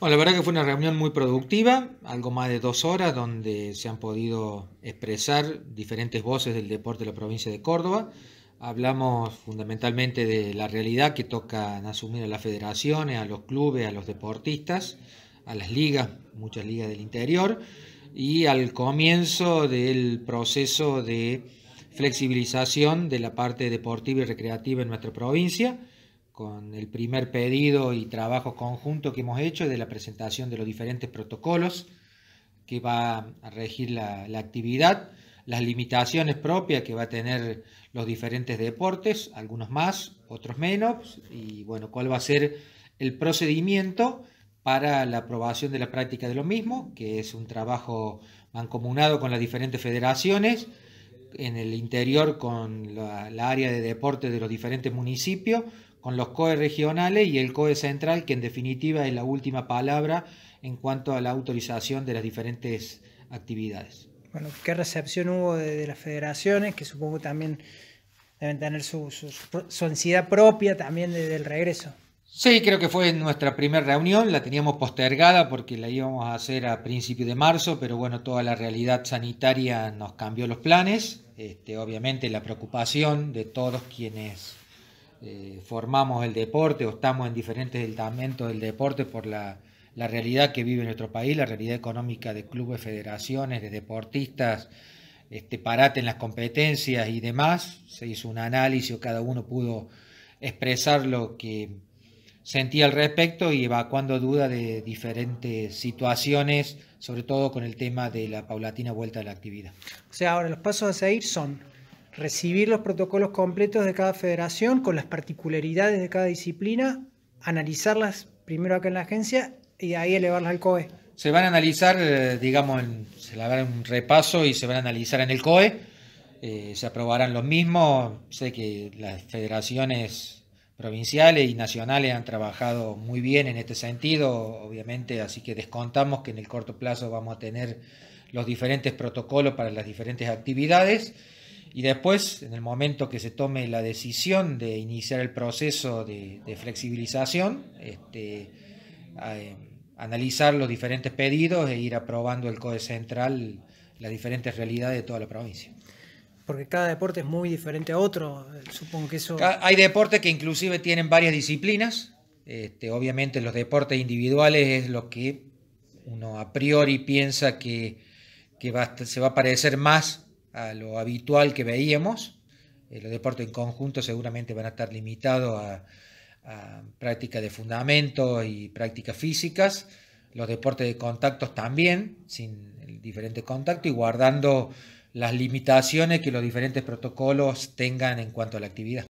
Bueno, la verdad que fue una reunión muy productiva, algo más de dos horas, donde se han podido expresar diferentes voces del deporte de la provincia de Córdoba. Hablamos fundamentalmente de la realidad que toca asumir a las federaciones, a los clubes, a los deportistas, a las ligas, muchas ligas del interior, y al comienzo del proceso de flexibilización de la parte deportiva y recreativa en nuestra provincia con el primer pedido y trabajo conjunto que hemos hecho de la presentación de los diferentes protocolos que va a regir la, actividad, las limitaciones propias que va a tener los diferentes deportes, algunos más, otros menos, y bueno, cuál va a ser el procedimiento para la aprobación de la práctica de lo mismo, que es un trabajo mancomunado con las diferentes federaciones, en el interior con la, la área de deporte de los diferentes municipios, con los COE regionales y el COE central, que en definitiva es la última palabra en cuanto a la autorización de las diferentes actividades. Bueno, ¿qué recepción hubo de, las federaciones? Que supongo también deben tener su, ansiedad propia también desde el regreso. Sí, creo que fue nuestra primera reunión, la teníamos postergada porque la íbamos a hacer a principios de marzo, pero bueno, toda la realidad sanitaria nos cambió los planes. Este, obviamente la preocupación de todos quienes eh, formamos el deporte o estamos en diferentes estamentos del deporte por la, realidad que vive nuestro país, la realidad económica de clubes, federaciones, de deportistas, este, parate en las competencias y demás. Se hizo un análisis o cada uno pudo expresar lo que sentía al respecto y evacuando dudas de diferentes situaciones, sobre todo con el tema de la paulatina vuelta a la actividad. O sea, ahora los pasos a seguir son recibir los protocolos completos de cada federación con las particularidades de cada disciplina, analizarlas primero acá en la agencia y ahí elevarlas al COE. Se van a analizar, eh, digamos, se le hará un repaso y se van a analizar en el COE. Eh, se aprobarán los mismos. Sé que las federaciones provinciales y nacionales han trabajado muy bien en este sentido, obviamente, así que descontamos que en el corto plazo vamos a tener los diferentes protocolos para las diferentes actividades. Y después, en el momento que se tome la decisión de iniciar el proceso de, flexibilización, este, eh, analizar los diferentes pedidos e ir aprobando el CODE central las diferentes realidades de toda la provincia. Porque cada deporte es muy diferente a otro, eh, supongo que eso... Hay deportes que inclusive tienen varias disciplinas, este, obviamente los deportes individuales es lo que uno a priori piensa que, se va a parecer más a lo habitual que veíamos. Eh, los deportes en conjunto seguramente van a estar limitados a, prácticas práctica de fundamentos y prácticas físicas. Los deportes de contactos también, sin el diferente contacto y guardando las limitaciones que los diferentes protocolos tengan en cuanto a la actividad.